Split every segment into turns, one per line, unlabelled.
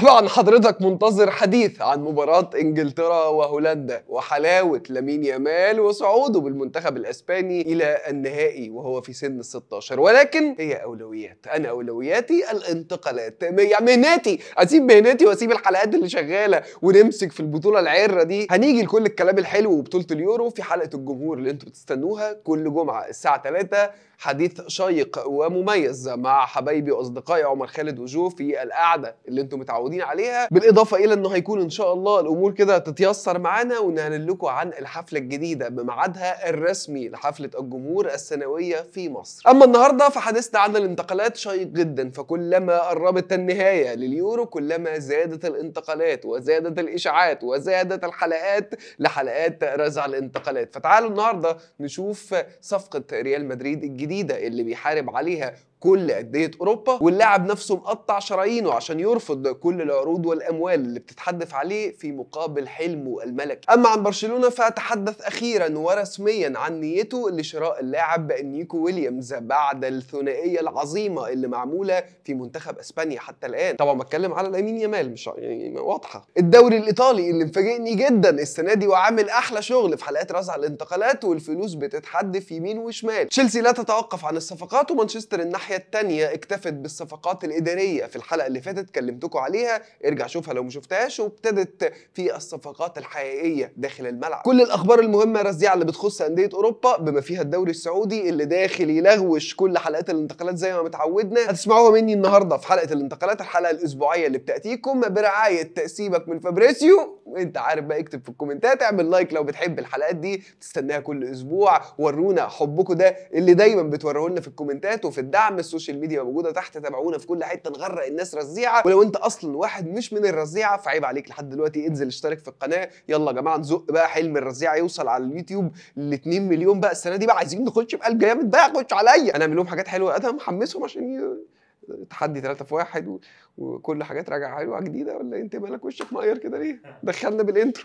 طبعا حضرتك منتظر حديث عن مباراة انجلترا وهولندا وحلاوة لامين يامال وصعوده بالمنتخب الاسباني الى النهائي وهو في سن ال 16 ولكن هي اولويات انا اولوياتي الانتقالات يعني مهناتي اسيب مهناتي واسيب الحلقات اللي شغالة ونمسك في البطولة العرة دي هنيجي لكل الكلام الحلو وبطولة اليورو في حلقة الجمهور اللي انتوا بتستنوها كل جمعة الساعة 3 حديث شيق ومميز مع حبايبي واصدقائي عمر خالد وجو في القعده اللي انتم متعودين عليها بالاضافه الى انه هيكون ان شاء الله الامور كده تتيسر معانا ونعلن لكم عن الحفله الجديده بميعادها الرسمي لحفله الجمهور السنويه في مصر اما النهارده فحديثنا عن الانتقالات شيق جدا فكلما قربت النهايه لليورو كلما زادت الانتقالات وزادت الاشاعات وزادت الحلقات لحلقات رزع الانتقالات فتعالوا النهارده نشوف صفقه ريال مدريد الجديده الجديده اللي بيحارب عليها كل أندية أوروبا واللاعب نفسه مقطع شرايينه عشان يرفض كل العروض والأموال اللي بتتحدث عليه في مقابل حلمه الملكي أما عن برشلونة فتحدث أخيرا ورسميا عن نيته لشراء اللاعب نيكو ويليامز بعد الثنائية العظيمة اللي معمولة في منتخب أسبانيا حتى الآن طبعا بتكلم على الأمين يمال مش يعني واضحة الدوري الإيطالي اللي مفاجئني جدا السنة دي وعامل أحلى شغل في حلقات رزع الانتقالات والفلوس بتتحدف يمين وشمال تشيلسي لا تتوقف عن الصفقات ومانشستر الناحية الناحيه التانية اكتفت بالصفقات الاداريه في الحلقه اللي فاتت كلمتكم عليها ارجع شوفها لو ما شفتهاش وابتدت في الصفقات الحقيقيه داخل الملعب كل الاخبار المهمه رزيعة اللي بتخص انديه اوروبا بما فيها الدوري السعودي اللي داخل يلغوش كل حلقات الانتقالات زي ما متعودنا هتسمعوها مني النهارده في حلقه الانتقالات الحلقه الاسبوعيه اللي بتاتيكم برعايه تاسيبك من فابريسيو وانت عارف بقى اكتب في الكومنتات اعمل لايك لو بتحب الحلقات دي تستناها كل اسبوع ورونا حبكم ده اللي دايما بتوريه لنا في الكومنتات وفي الدعم عم السوشيال ميديا موجوده تحت تابعونا في كل حته نغرق الناس رزيعه ولو انت اصلا واحد مش من الرزيعه فعيب عليك لحد دلوقتي انزل اشترك في القناه يلا يا جماعه نزق بقى حلم الرزيعه يوصل على اليوتيوب ل 2 مليون بقى السنه دي بقى عايزين نخش بقلب جامد بقى خش عليا انا اعمل لهم حاجات حلوه ادهم محمسهم عشان ي... تحدي ثلاثة في واحد و... وكل حاجات راجعه حلوه جديده ولا إيه؟ انت مالك وشك مقير كده ليه؟ دخلنا بالانترو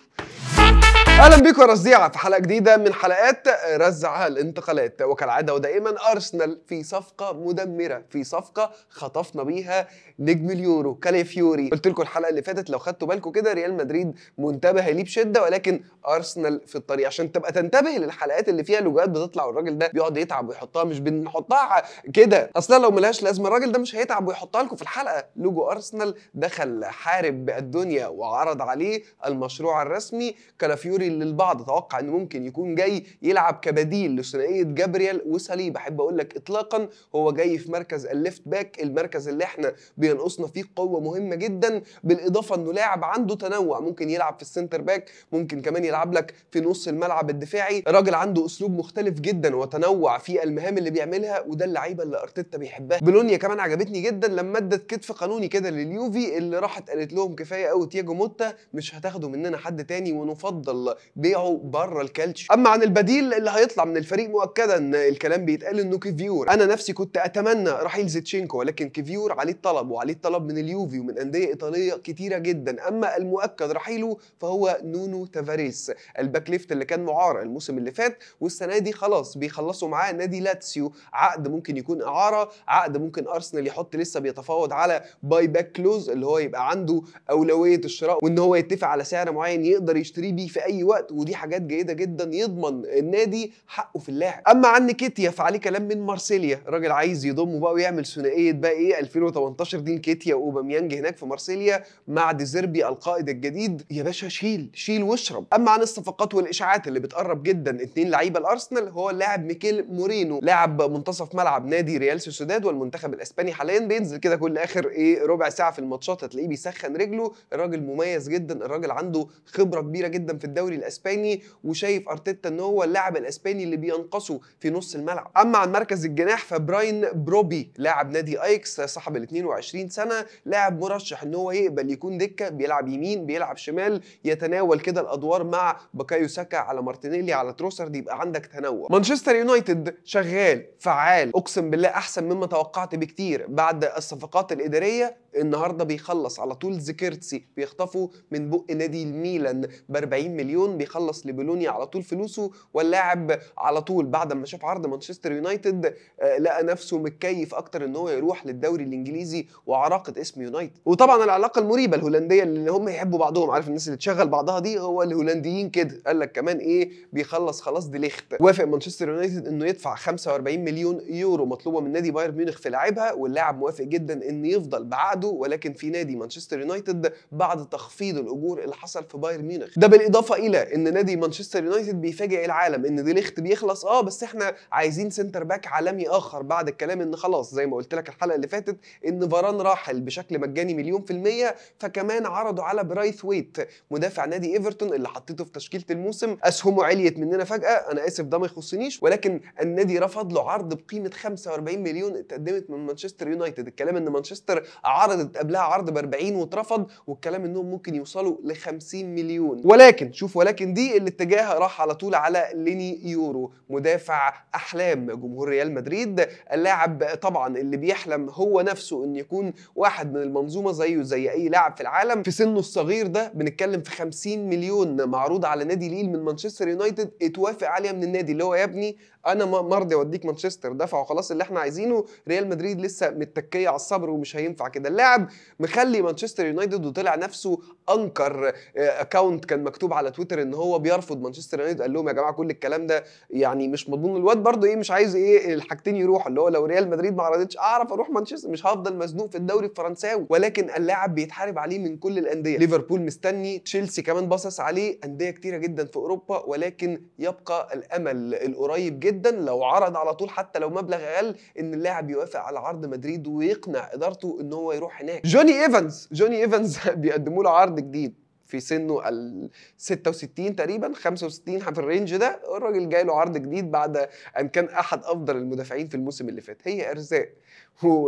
اهلا بيكم يا رزيعه في حلقه جديده من حلقات رزع الانتقالات وكالعاده ودائما ارسنال في صفقه مدمره في صفقه خطفنا بيها نجم اليورو كاليفيوري قلت لكم الحلقه اللي فاتت لو خدتوا بالكم كده ريال مدريد منتبه ليه بشده ولكن ارسنال في الطريق عشان تبقى تنتبه للحلقات اللي فيها لوجوهات بتطلع والراجل ده بيقعد يتعب ويحطها مش بنحطها كده اصلا لو ملهاش لازمه الراجل ده مش هيتعب ويحطها لكم في الحلقه لوجو ارسنال دخل حارب الدنيا وعرض عليه المشروع الرسمي كلف فيوري اللي البعض توقع انه ممكن يكون جاي يلعب كبديل لثنائيه جابرييل وسليب احب اقول لك اطلاقا هو جاي في مركز الليفت باك المركز اللي احنا بينقصنا فيه قوه مهمه جدا بالاضافه انه لاعب عنده تنوع ممكن يلعب في السنتر باك ممكن كمان يلعب لك في نص الملعب الدفاعي راجل عنده اسلوب مختلف جدا وتنوع في المهام اللي بيعملها وده اللعيبه اللي ارتيتا بيحبها بولونيا كمان عجبتني جدا لما ادت كتف قانوني كده لليوفي اللي راحت قالت لهم كفايه قوي تياجو موتا مش هتاخده مننا حد تاني ونفضل افضل بيعه بره الكالتش اما عن البديل اللي هيطلع من الفريق مؤكدا الكلام بيتقال انه كيفيور انا نفسي كنت اتمنى رحيل زيتشينكو ولكن كيفيور عليه الطلب وعليه الطلب من اليوفي ومن انديه ايطاليه كتيره جدا اما المؤكد رحيله فهو نونو تافاريس الباك ليفت اللي كان معار الموسم اللي فات والسنه دي خلاص بيخلصوا معاه نادي لاتسيو عقد ممكن يكون اعاره عقد ممكن ارسنال يحط لسه بيتفاوض على باي باك كلوز اللي هو يبقى عنده اولويه الشراء وان هو يتفق على سعر معين يقدر يشتريه بيه في اي وقت ودي حاجات جيده جدا يضمن النادي حقه في اللاعب اما عن نكيتيا فعليه كلام من مارسيليا راجل عايز يضمه بقى ويعمل ثنائيه بقى ايه 2018 دي كيتيا واوباميانج هناك في مارسيليا مع ديزيربي القائد الجديد يا باشا شيل شيل واشرب اما عن الصفقات والاشاعات اللي بتقرب جدا اثنين لعيبه الارسنال هو اللاعب ميكيل مورينو لاعب منتصف ملعب نادي ريال سوسيداد والمنتخب الاسباني حاليا بينزل كده كل اخر ايه ربع ساعه في الماتشات هتلاقيه بيسخن رجله الراجل مميز جدا الراجل عنده خبره كبيره جدا في الدوري الاسباني وشايف ارتيتا ان هو اللاعب الاسباني اللي بينقصه في نص الملعب اما عن مركز الجناح فبراين بروبي لاعب نادي ايكس صاحب ال 22 سنه لاعب مرشح ان هو يقبل يكون دكه بيلعب يمين بيلعب شمال يتناول كده الادوار مع بكايو ساكا على مارتينيلي على تروسرد يبقى عندك تنوع مانشستر يونايتد شغال فعال اقسم بالله احسن مما توقعت بكتير بعد الصفقات الاداريه النهارده بيخلص على طول زكيرتسي بيخطفه من بق نادي الميلان ب 40 مليون بيخلص لبولونيا على طول فلوسه واللاعب على طول بعد ما شاف عرض مانشستر يونايتد آه، لقى نفسه متكيف اكتر ان هو يروح للدوري الانجليزي وعراقه اسم يونايتد وطبعا العلاقه المريبه الهولنديه اللي هم يحبوا بعضهم عارف الناس اللي تشغل بعضها دي هو الهولنديين كده قال لك كمان ايه بيخلص خلاص دي ليخت وافق مانشستر يونايتد انه يدفع 45 مليون يورو مطلوبه من نادي بايرن ميونخ في لاعبها واللاعب موافق جدا ان يفضل بعقده ولكن في نادي مانشستر يونايتد بعد تخفيض الاجور اللي حصل في بايرن ميونخ ده بالاضافه اضافه الى ان نادي مانشستر يونايتد بيفاجئ العالم ان دي ليخت بيخلص اه بس احنا عايزين سنتر باك عالمي اخر بعد الكلام ان خلاص زي ما قلت لك الحلقه اللي فاتت ان فاران راحل بشكل مجاني مليون في الميه فكمان عرضوا على برايث ويت مدافع نادي ايفرتون اللي حطيته في تشكيله الموسم اسهمه عليت مننا فجاه انا اسف ده ما يخصنيش ولكن النادي رفض له عرض بقيمه 45 مليون اتقدمت من مانشستر يونايتد الكلام ان مانشستر عرضت قبلها عرض ب 40 واترفض والكلام انهم ممكن يوصلوا ل 50 مليون ولكن شوف ولكن دي الاتجاه راح على طول على ليني يورو مدافع احلام جمهور ريال مدريد اللاعب طبعا اللي بيحلم هو نفسه ان يكون واحد من المنظومه زيه زي اي لاعب في العالم في سنه الصغير ده بنتكلم في 50 مليون معروض على نادي ليل من مانشستر يونايتد اتوافق عليها من النادي اللي هو يا ابني انا مرضي اوديك مانشستر دفعوا خلاص اللي احنا عايزينه ريال مدريد لسه متكيه على الصبر ومش هينفع كده اللاعب مخلي مانشستر يونايتد وطلع نفسه انكر اكونت آه، كان مكتوب على تويتر ان هو بيرفض مانشستر يونايتد قال لهم يا جماعه كل الكلام ده يعني مش مضمون الواد برضه ايه مش عايز ايه الحاجتين يروحوا اللي هو لو ريال مدريد ما عرضتش اعرف اروح مانشستر مش هفضل مزنوق في الدوري الفرنساوي ولكن اللاعب بيتحارب عليه من كل الانديه ليفربول مستني تشيلسي كمان باصص عليه انديه كتيره جدا في اوروبا ولكن يبقى الامل القريب جدا لو عرض على طول حتى لو مبلغ اقل ان اللاعب يوافق على عرض مدريد ويقنع ادارته ان هو يروح هناك جوني ايفنز جوني ايفنز بيقدموا له عرض جديد في سنه ال 66 تقريبا 65 في الرينج ده الراجل جاي له عرض جديد بعد ان كان احد افضل المدافعين في الموسم اللي فات هي ارزاق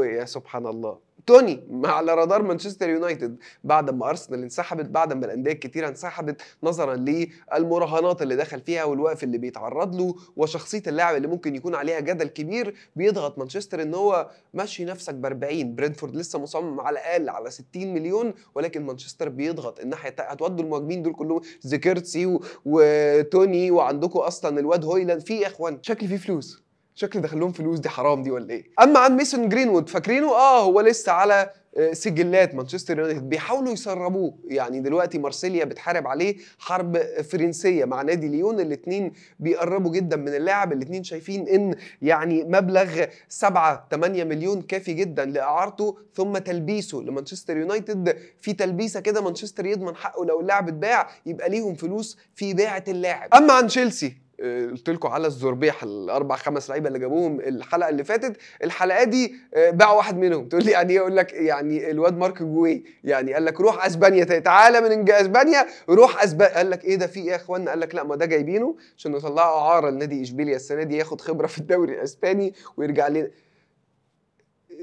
يا سبحان الله توني على رادار مانشستر يونايتد بعد ما ارسنال انسحبت بعد ما الانديه الكتيره انسحبت نظرا للمراهنات اللي دخل فيها والوقف اللي بيتعرض له وشخصيه اللاعب اللي ممكن يكون عليها جدل كبير بيضغط مانشستر ان هو ماشي نفسك ب 40 برينفورد لسه مصمم على الاقل على 60 مليون ولكن مانشستر بيضغط الناحيه هتودوا المهاجمين دول كلهم زيكيرتسي وتوني وعندكم اصلا الواد هويلاند في اخوان شكل في فلوس شكل دخلهم فلوس دي حرام دي ولا ايه اما عن ميسون جرينوود فاكرينه اه هو لسه على آه، سجلات مانشستر يونايتد بيحاولوا يسربوه يعني دلوقتي مارسيليا بتحارب عليه حرب فرنسيه مع نادي ليون الاثنين بيقربوا جدا من اللاعب الاثنين شايفين ان يعني مبلغ 7 8 مليون كافي جدا لاعارته ثم تلبيسه لمانشستر يونايتد في تلبيسه كده مانشستر يضمن حقه لو اللاعب اتباع يبقى ليهم فلوس في بيعه اللاعب اما عن تشيلسي آه، قلت لكم على الزربيح الاربع خمس لعيبه اللي جابوهم الحلقه اللي فاتت الحلقه دي آه، باع واحد منهم تقول لي يعني إيه؟ اقول لك يعني الواد مارك جوي يعني قال لك روح اسبانيا تعالى من اسبانيا روح اسبانيا قال لك ايه ده في ايه يا اخوانا قال لك لا ما ده جايبينه عشان نطلعه عاره لنادي اشبيليا السنه دي ياخد خبره في الدوري الاسباني ويرجع لنا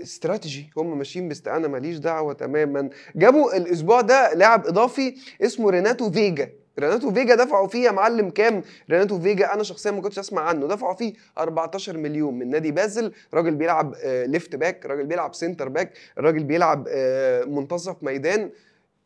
استراتيجي هم ماشيين بست انا ماليش دعوه تماما جابوا الاسبوع ده لاعب اضافي اسمه ريناتو فيجا ريناتو فيجا دفعوا فيه يا معلم كام؟ ريناتو فيجا انا شخصيا ما كنتش اسمع عنه دفعوا فيه 14 مليون من نادي بازل راجل بيلعب ليفت آه، باك راجل بيلعب سنتر باك راجل بيلعب آه، منتصف ميدان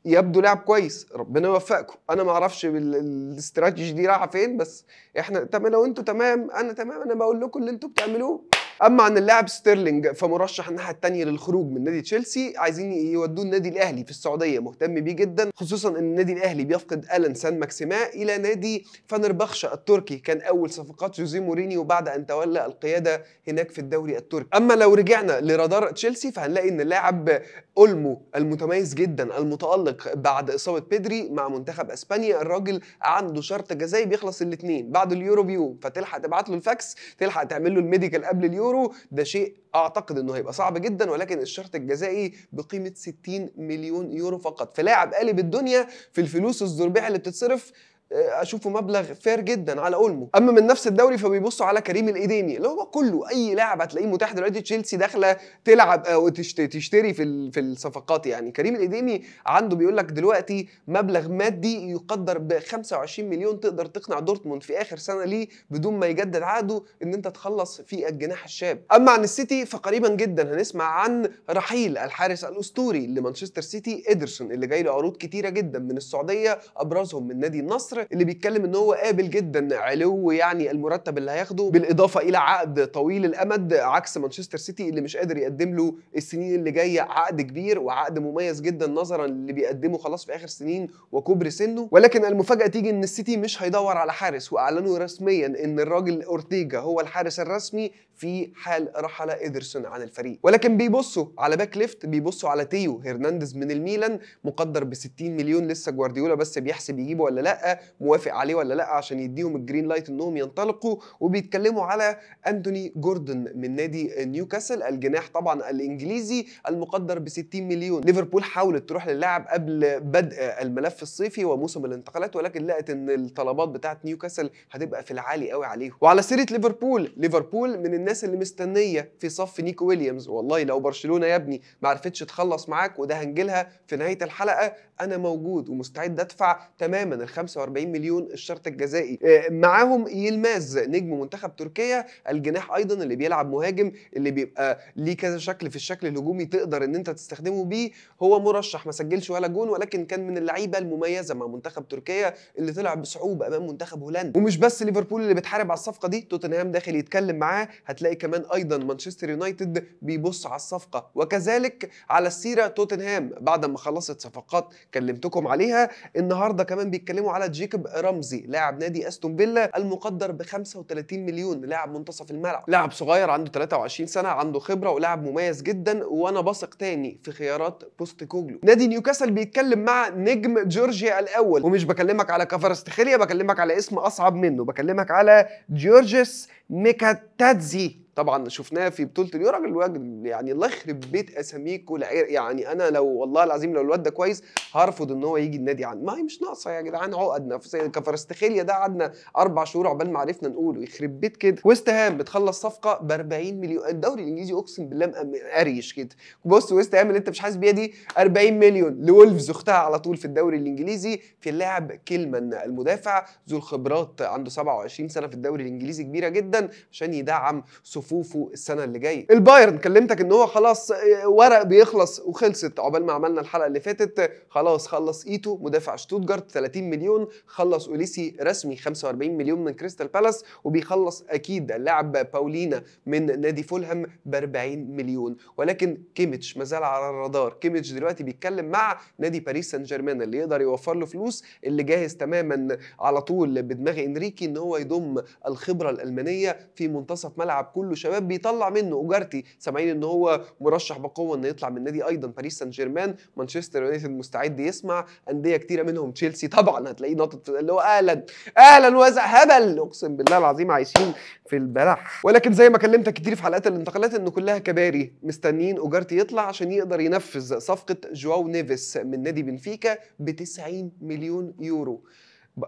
يبدو لاعب كويس ربنا يوفقكم انا ما اعرفش الاستراتيجي دي رايحه فين بس احنا طب لو انتوا تمام انا تمام انا بقول لكم اللي انتوا بتعملوه اما عن اللاعب ستيرلينج فمرشح الناحيه الثانيه للخروج من نادي تشيلسي عايزين يودوه النادي الاهلي في السعوديه مهتم بيه جدا خصوصا ان النادي الاهلي بيفقد الان سان ماكسيما الى نادي فنربخشة التركي كان اول صفقات جوزيه مورينيو بعد ان تولى القياده هناك في الدوري التركي اما لو رجعنا لرادار تشيلسي فهنلاقي ان اللاعب اولمو المتميز جدا المتالق بعد اصابه بيدري مع منتخب اسبانيا الراجل عنده شرط جزائي بيخلص الاثنين بعد اليورو بيوم فتلحق تبعت له الفاكس تلحق تعمل له الميديكال قبل اليورو يورو ده شيء اعتقد انه هيبقى صعب جدا ولكن الشرط الجزائي بقيمه 60 مليون يورو فقط فلاعب قالب الدنيا في الفلوس الزربيعه اللي بتتصرف آه، اشوفه مبلغ فير جدا على اولمو اما من نفس الدوري فبيبصوا على كريم الايديمي اللي هو كله اي لاعب هتلاقيه متاح دلوقتي تشيلسي داخله تلعب او آه، تشتري في في الصفقات يعني كريم الايديمي عنده بيقول لك دلوقتي مبلغ مادي يقدر ب 25 مليون تقدر تقنع دورتموند في اخر سنه ليه بدون ما يجدد عقده ان انت تخلص في الجناح الشاب اما عن السيتي فقريبا جدا هنسمع عن رحيل الحارس الاسطوري لمانشستر سيتي ادرسون اللي جاي له عروض كتيره جدا من السعوديه ابرزهم من نادي النصر اللي بيتكلم ان هو قابل جدا علو يعني المرتب اللي هياخده بالاضافه الى عقد طويل الامد عكس مانشستر سيتي اللي مش قادر يقدم له السنين اللي جايه عقد كبير وعقد مميز جدا نظرا اللي بيقدمه خلاص في اخر سنين وكبر سنه ولكن المفاجاه تيجي ان السيتي مش هيدور على حارس واعلنوا رسميا ان الراجل اورتيجا هو الحارس الرسمي في حال رحل ايدرسون عن الفريق ولكن بيبصوا على باك ليفت بيبصوا على تيو هرنانديز من الميلان مقدر ب 60 مليون لسه جوارديولا بس بيحسب يجيبه ولا لا موافق عليه ولا لا عشان يديهم الجرين لايت انهم ينطلقوا وبيتكلموا على انتوني جوردن من نادي نيوكاسل الجناح طبعا الانجليزي المقدر ب 60 مليون ليفربول حاولت تروح للاعب قبل بدء الملف الصيفي وموسم الانتقالات ولكن لقت ان الطلبات بتاعه نيوكاسل هتبقى في العالي قوي عليه وعلى سيره ليفربول ليفربول من الناس اللي مستنيه في صف نيكو ويليامز والله لو برشلونه يا ابني ما عرفتش تخلص معاك وده هنجيلها في نهايه الحلقه انا موجود ومستعد ادفع تماما ال 45 40 مليون الشرط الجزائي آه، معاهم يلماز نجم منتخب تركيا الجناح ايضا اللي بيلعب مهاجم اللي بيبقى ليه كذا شكل في الشكل الهجومي تقدر ان انت تستخدمه بيه هو مرشح ما سجلش ولا جون ولكن كان من اللعيبه المميزه مع منتخب تركيا اللي طلع بصعوبه امام منتخب هولندا ومش بس ليفربول اللي بتحارب على الصفقه دي توتنهام داخل يتكلم معاه هتلاقي كمان ايضا مانشستر يونايتد بيبص على الصفقه وكذلك على السيره توتنهام بعد ما خلصت صفقات كلمتكم عليها النهارده كمان بيتكلموا على جي جيكوب رمزي لاعب نادي استون فيلا المقدر ب 35 مليون لاعب منتصف الملعب لاعب صغير عنده 23 سنه عنده خبره ولاعب مميز جدا وانا بثق تاني في خيارات بوست كوجلو نادي نيوكاسل بيتكلم مع نجم جورجيا الاول ومش بكلمك على كفر استخيليا بكلمك على اسم اصعب منه بكلمك على جورجيس ميكاتادزي طبعا شفناه في بطوله اليورو راجل يعني الله يخرب بيت اساميكو إيه، يعني انا لو والله العظيم لو الواد ده كويس هرفض ان هو يجي النادي عندي ما هي مش ناقصه يا جدعان عقد نفسيه كفرستخيليا ده قعدنا اربع شهور عقبال ما عرفنا نقوله يخرب بيت كده ويست هام بتخلص صفقه ب 40 مليون الدوري الانجليزي اقسم بالله قريش كده بص ويست هام اللي انت مش حاسس بيها دي 40 مليون لولفز اختها على طول في الدوري الانجليزي في اللاعب كلمن المدافع ذو الخبرات عنده 27 سنه في الدوري الانجليزي كبيره جدا عشان يدعم صفوفه السنه اللي جايه البايرن كلمتك ان هو خلاص آه، ورق بيخلص وخلصت عقبال ما عملنا الحلقه اللي فاتت خلاص خلص ايتو مدافع شتوتجارت 30 مليون خلص اوليسي رسمي 45 مليون من كريستال بالاس وبيخلص اكيد اللاعب باولينا من نادي فولهام ب 40 مليون ولكن كيميتش ما زال على الرادار كيميتش دلوقتي بيتكلم مع نادي باريس سان جيرمان اللي يقدر يوفر له فلوس اللي جاهز تماما على طول بدماغ انريكي ان هو يضم الخبره الالمانيه في منتصف ملعب كله كله شباب بيطلع منه اوجارتي سامعين ان هو مرشح بقوه انه يطلع من نادي ايضا باريس سان جيرمان مانشستر يونايتد مستعد يسمع انديه كتيره منهم تشيلسي طبعا هتلاقيه ناطط اللي هو اهلا اهلا وزع هبل اقسم بالله العظيم عايشين في البلح ولكن زي ما كلمتك كتير في حلقات الانتقالات ان كلها كباري مستنيين اوجارتي يطلع عشان يقدر ينفذ صفقه جواو نيفيس من نادي بنفيكا ب 90 مليون يورو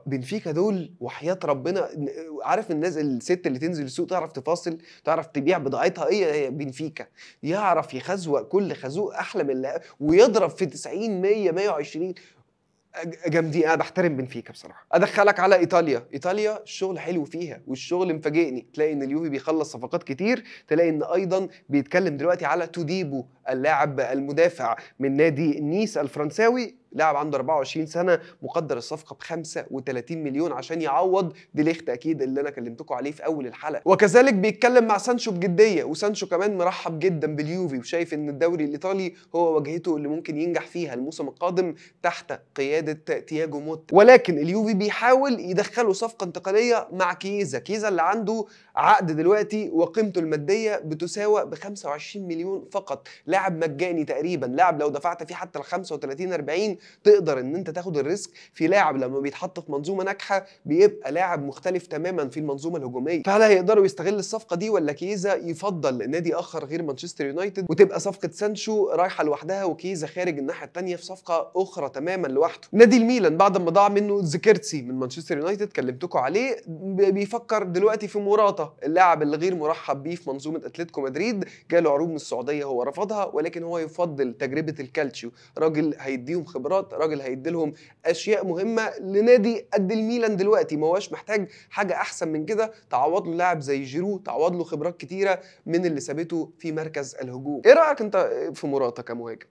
بنفيكا دول وحياه ربنا عارف الناس الست اللي تنزل السوق تعرف تفاصل تعرف تبيع بضاعتها ايه هي بنفيكا يعرف يخزوق كل خازوق احلى من اللي ويضرب في 90 100 120 جامدين انا بحترم بنفيكا بصراحه ادخلك على ايطاليا ايطاليا الشغل حلو فيها والشغل مفاجئني تلاقي ان اليوفي بيخلص صفقات كتير تلاقي ان ايضا بيتكلم دلوقتي على توديبو اللاعب المدافع من نادي نيس الفرنساوي لاعب عنده 24 سنه مقدر الصفقه ب 35 مليون عشان يعوض ديليخت اكيد اللي انا كلمتكم عليه في اول الحلقه وكذلك بيتكلم مع سانشو بجديه وسانشو كمان مرحب جدا باليوفي وشايف ان الدوري الايطالي هو واجهته اللي ممكن ينجح فيها الموسم القادم تحت قياده تياجو موت ولكن اليوفي بيحاول يدخله صفقه انتقاليه مع كيزا كيزا اللي عنده عقد دلوقتي وقيمته الماديه بتساوي ب 25 مليون فقط لاعب مجاني تقريبا لاعب لو دفعت فيه حتى ال 35 40 تقدر ان انت تاخد الريسك في لاعب لما بيتحط في منظومه ناجحه بيبقى لاعب مختلف تماما في المنظومه الهجوميه فهل هيقدروا يستغل الصفقه دي ولا كيزا يفضل نادي اخر غير مانشستر يونايتد وتبقى صفقه سانشو رايحه لوحدها وكيزا خارج الناحيه الثانيه في صفقه اخرى تماما لوحده نادي الميلان بعد ما ضاع منه زكيرتسي من مانشستر يونايتد كلمتكم عليه بيفكر دلوقتي في موراتا اللاعب اللي غير مرحب بيه في منظومه اتلتيكو مدريد جاله عروض من السعوديه هو رفضها ولكن هو يفضل تجربه الكالتشيو راجل هيديهم خبرات راجل هيديلهم اشياء مهمه لنادي قد الميلان دلوقتي ما هواش محتاج حاجه احسن من كده تعوض له لاعب زي جيرو تعوض له خبرات كتيره من اللي سابته في مركز الهجوم ايه رايك انت في مراتا كمهاجم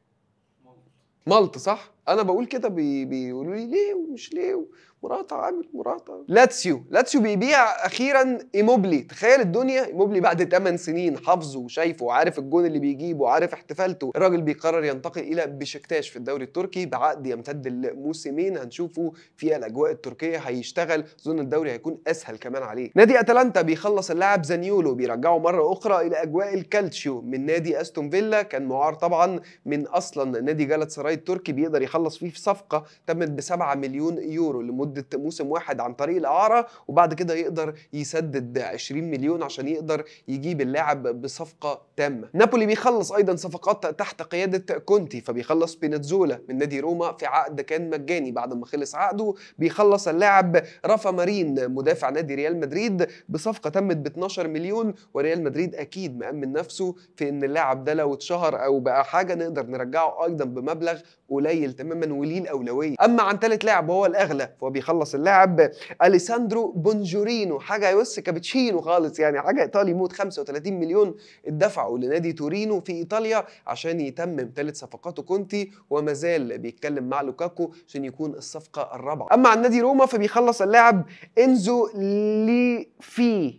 مالط صح انا بقول كده بي... بيقولوا لي ليه ومش ليه مراتا عامل مراتا لاتسيو لاتسيو بيبيع اخيرا ايموبلي تخيل الدنيا ايموبلي بعد 8 سنين حافظه وشايفه وعارف الجون اللي بيجيبه وعارف احتفالته الراجل بيقرر ينتقل الى بشكتاش في الدوري التركي بعقد يمتد لموسمين هنشوفه في الاجواء التركيه هيشتغل اظن الدوري هيكون اسهل كمان عليه نادي اتلانتا بيخلص اللاعب زانيولو بيرجعه مره اخرى الى اجواء الكالتشيو من نادي استون فيلا كان معار طبعا من اصلا نادي جالات سراي التركي بيقدر يخلص فيه في صفقه تمت ب 7 مليون يورو لمده لمده موسم واحد عن طريق الاعاره وبعد كده يقدر يسدد 20 مليون عشان يقدر يجيب اللاعب بصفقه تامه نابولي بيخلص ايضا صفقات تحت قياده كونتي فبيخلص بينتزولا من نادي روما في عقد كان مجاني بعد ما خلص عقده بيخلص اللاعب رافا مارين مدافع نادي ريال مدريد بصفقه تمت ب 12 مليون وريال مدريد اكيد مامن نفسه في ان اللاعب ده لو اتشهر او بقى حاجه نقدر نرجعه ايضا بمبلغ قليل تماما وليه الاولويه اما عن ثالث لاعب وهو الاغلى فهو بيخلص اللاعب اليساندرو بونجورينو حاجه يوس كابتشينو خالص يعني حاجه ايطالي موت 35 مليون اتدفعوا لنادي تورينو في ايطاليا عشان يتمم ثالث صفقاته كونتي وما زال بيتكلم مع لوكاكو عشان يكون الصفقه الرابعه اما عن نادي روما فبيخلص اللاعب انزو ليفي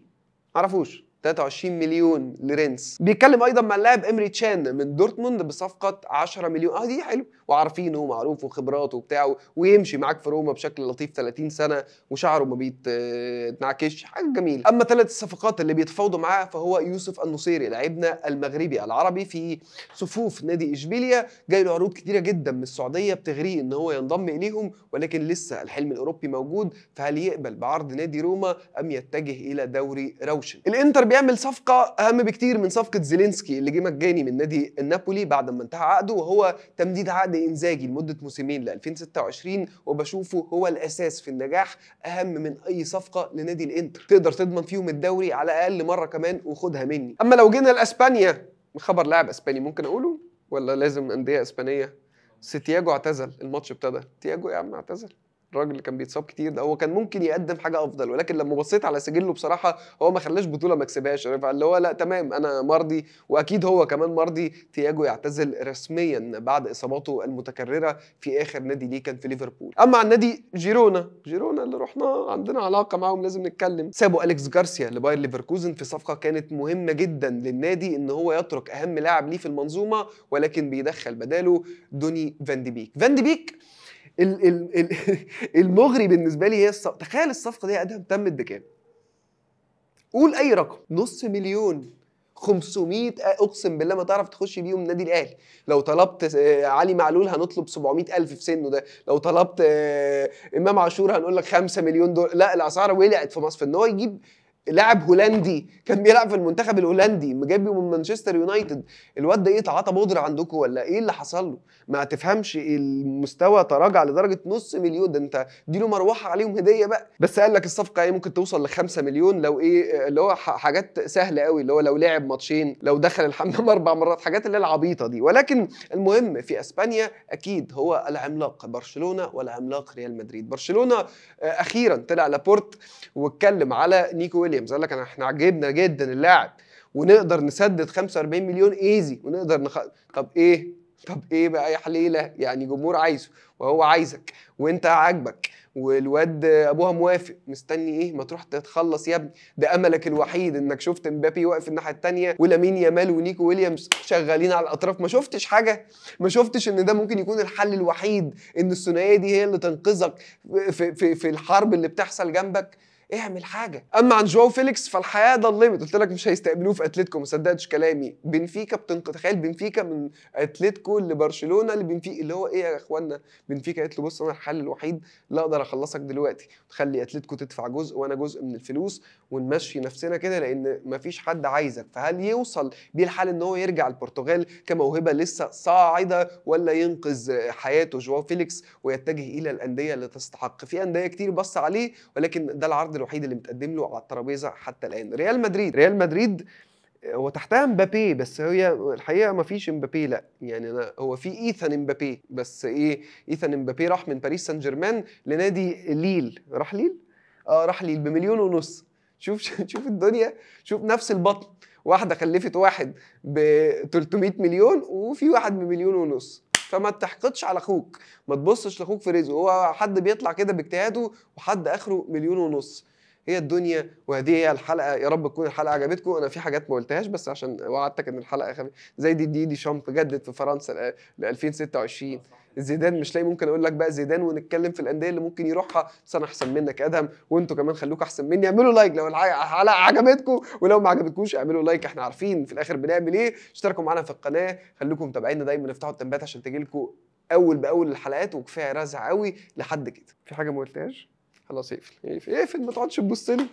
معرفوش 23 مليون لرينس بيتكلم ايضا مع اللاعب امري تشان من دورتموند بصفقه 10 مليون اه دي حلو وعارفينه ومعروف وخبراته وبتاع ويمشي معاك في روما بشكل لطيف 30 سنه وشعره ما بيتنعكش حاجه جميله اما ثلاث الصفقات اللي بيتفاوضوا معاه فهو يوسف النصيري لاعبنا المغربي العربي في صفوف نادي اشبيليا جاي له عروض كتيره جدا من السعوديه بتغريه ان هو ينضم اليهم ولكن لسه الحلم الاوروبي موجود فهل يقبل بعرض نادي روما ام يتجه الى دوري روشن الانتر بيعمل صفقه اهم بكتير من صفقه زيلينسكي اللي جه مجاني من نادي النابولي بعد ما انتهى عقده وهو تمديد عقد انزاجي لمده موسمين ل 2026 وبشوفه هو الاساس في النجاح اهم من اي صفقه لنادي الانتر تقدر تضمن فيهم الدوري على الاقل مره كمان وخدها مني اما لو جينا لاسبانيا خبر لاعب اسباني ممكن اقوله ولا لازم انديه اسبانيه ستياجو اعتزل الماتش ابتدى تياجو يا عم اعتزل الراجل اللي كان بيتصاب كتير ده هو كان ممكن يقدم حاجه افضل ولكن لما بصيت على سجله بصراحه هو ما خلاش بطوله ما كسبهاش يعني فاللي هو لا تمام انا مرضي واكيد هو كمان مرضي تياجو يعتزل رسميا بعد اصاباته المتكرره في اخر نادي ليه كان في ليفربول اما عن نادي جيرونا جيرونا اللي رحنا عندنا علاقه معاهم لازم نتكلم سابوا اليكس جارسيا لباير ليفركوزن في صفقه كانت مهمه جدا للنادي ان هو يترك اهم لاعب ليه في المنظومه ولكن بيدخل بداله دوني فان دي بيك فان دي بيك ال ال ال المغري بالنسبه لي هي الصفقه تخيل الصفقه دي قدها تمت بكام قول اي رقم نص مليون 500 آه، اقسم بالله ما تعرف تخش بيهم النادي الاهلي لو طلبت آه، علي معلول هنطلب 700 الف في سنه ده لو طلبت آه، امام عاشور هنقول لك 5 مليون دولار لا الاسعار ولعت في مصر ان هو يجيب لاعب هولندي كان بيلعب في المنتخب الهولندي مجابي من مانشستر يونايتد الواد ده ايه تعاطى بودر عندكم ولا ايه اللي حصل له ما تفهمش المستوى تراجع لدرجه نص مليون ده انت اديله مروحه عليهم هديه بقى بس قال لك الصفقه ايه ممكن توصل ل 5 مليون لو ايه اللي هو حاجات سهله قوي اللي هو لو لعب ماتشين لو دخل الحمام اربع مرات حاجات اللي هي العبيطه دي ولكن المهم في اسبانيا اكيد هو العملاق برشلونه والعملاق ريال مدريد برشلونه آه، اخيرا طلع لابورت واتكلم على نيكو ويلي ويليامز قال لك انا احنا عجبنا جدا اللاعب ونقدر نسدد 45 مليون ايزي ونقدر نخ... طب ايه طب ايه بقى يا حليله يعني جمهور عايزه وهو عايزك وانت عاجبك والواد ابوها موافق مستني ايه ما تروح تتخلص يا ابني ده املك الوحيد انك شفت مبابي واقف الناحيه الثانيه ولامين يامال ونيكو ويليامز شغالين على الاطراف ما شفتش حاجه ما شفتش ان ده ممكن يكون الحل الوحيد ان الثنائيه دي هي اللي تنقذك في, في, في الحرب اللي بتحصل جنبك اعمل حاجه اما عن جواو فيليكس فالحياه ضلمت قلت لك مش هيستقبلوه في اتلتيكو ما صدقتش كلامي بنفيكا بتنقذ تخيل بنفيكا من اتلتيكو لبرشلونه لبنفيكا اللي هو ايه يا اخوانا بنفيكا قالت له بص انا الحل الوحيد اللي اقدر اخلصك دلوقتي تخلي اتلتيكو تدفع جزء وانا جزء من الفلوس ونمشي نفسنا كده لان ما فيش حد عايزك فهل يوصل بيه الحال ان هو يرجع البرتغال كموهبه لسه صاعده ولا ينقذ حياته جواو فيليكس ويتجه الى الانديه اللي تستحق في انديه كتير بص عليه ولكن ده العرض الوحيد اللي متقدم له على الترابيزه حتى الان ريال مدريد ريال مدريد آه، هو تحتها مبابي بس هي الحقيقه ما فيش مبابي لا يعني أنا هو في ايثان مبابي بس ايه ايثان مبابي راح من باريس سان جيرمان لنادي ليل راح ليل اه راح ليل بمليون ونص شوف شوف الدنيا شوف نفس البطن واحده خلفت واحد ب 300 مليون وفي واحد بمليون ونص فما تحقدش على اخوك ما تبصش لاخوك في رزقه هو حد بيطلع كده باجتهاده وحد اخره مليون ونص هي الدنيا وهذه هي الحلقه يا رب تكون الحلقه عجبتكم انا في حاجات ما قلتهاش بس عشان وعدتك ان الحلقه خفيفه زي دي دي دي شامب جدد في فرنسا ل 2026 زيدان مش لاقي ممكن اقول لك بقى زيدان ونتكلم في الانديه اللي ممكن يروحها بس انا احسن منك ادهم وانتوا كمان خلوك احسن مني اعملوا لايك لو الحلقه عجبتكم ولو ما عجبتكوش اعملوا لايك احنا عارفين في الاخر بنعمل ايه اشتركوا معانا في القناه خليكم متابعينا دايما افتحوا التنبيهات عشان تجيلكم اول باول الحلقات وكفايه رزع قوي لحد كده في حاجه ما قلتهاش خلاص اقفل اقفل ما تقعدش تبص لي